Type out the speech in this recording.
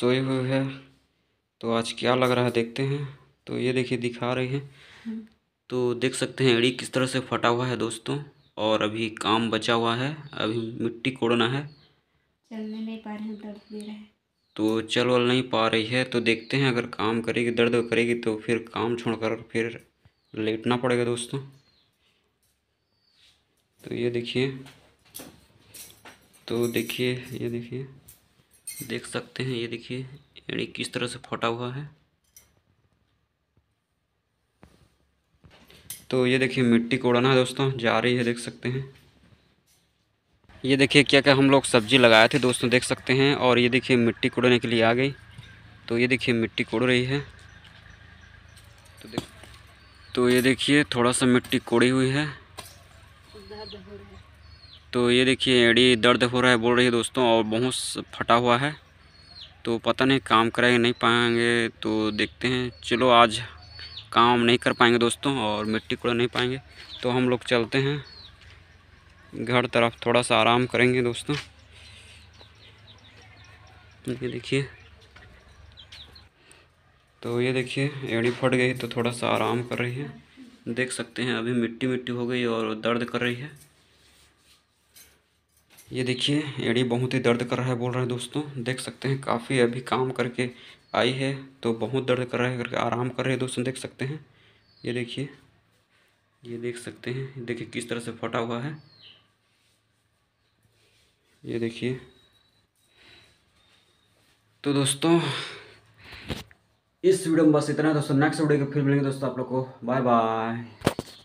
सोए हुए है तो आज क्या लग रहा है देखते हैं तो ये देखिए दिखा रही है तो देख सकते हैं एड़ी किस तरह से फटा हुआ है दोस्तों और अभी काम बचा हुआ है अभी मिट्टी कोड़ना है चलने नहीं पा रहे दर्द दे रहे तो चल वल नहीं पा रही है तो देखते हैं अगर काम करेगी दर्द करेगी तो फिर काम छोड़कर फिर लेटना पड़ेगा दोस्तों तो ये देखिए तो देखिए ये देखिए देख सकते हैं ये देखिए यानी किस तरह से फटा हुआ है तो ये देखिए मिट्टी कोड़ना है दोस्तों जा रही है देख सकते हैं ये देखिए क्या क्या हम लोग सब्जी लगाए थे दोस्तों देख सकते हैं और ये देखिए मिट्टी कोड़ने के लिए आ गई तो ये देखिए मिट्टी कोड़ रही है तो देख तो ये देखिए थोड़ा सा मिट्टी कोड़ी हुई है तो ये देखिए एड़ी दर्द हो रहा है बोल रही है दोस्तों और बहुत फटा हुआ है तो पता नहीं काम कराए नहीं पाएंगे तो देखते हैं चलो आज काम नहीं कर पाएंगे दोस्तों और मिट्टी कोड़ा नहीं पाएंगे तो हम लोग चलते हैं घर तरफ थोड़ा सा आराम करेंगे दोस्तों ये देखिए तो ये देखिए एड़ी फट गई तो थोड़ा सा आराम कर रही है देख सकते हैं अभी मिट्टी मिट्टी हो गई और दर्द कर रही है ये देखिए एड़ी बहुत ही दर्द कर रहा है बोल रहा है दोस्तों देख सकते हैं काफ़ी अभी काम करके आई है तो बहुत दर्द कर रहा है करके आराम कर रहे हैं दोस्तों देख सकते हैं ये देखिए ये देख सकते हैं देखिए किस तरह से फटा हुआ है ये देखिए तो दोस्तों इस वीडियो में बस इतना है दोस्तों नेक्स्ट वीडियो के फिर मिलेंगे दोस्तों आप लोग को बाय बाय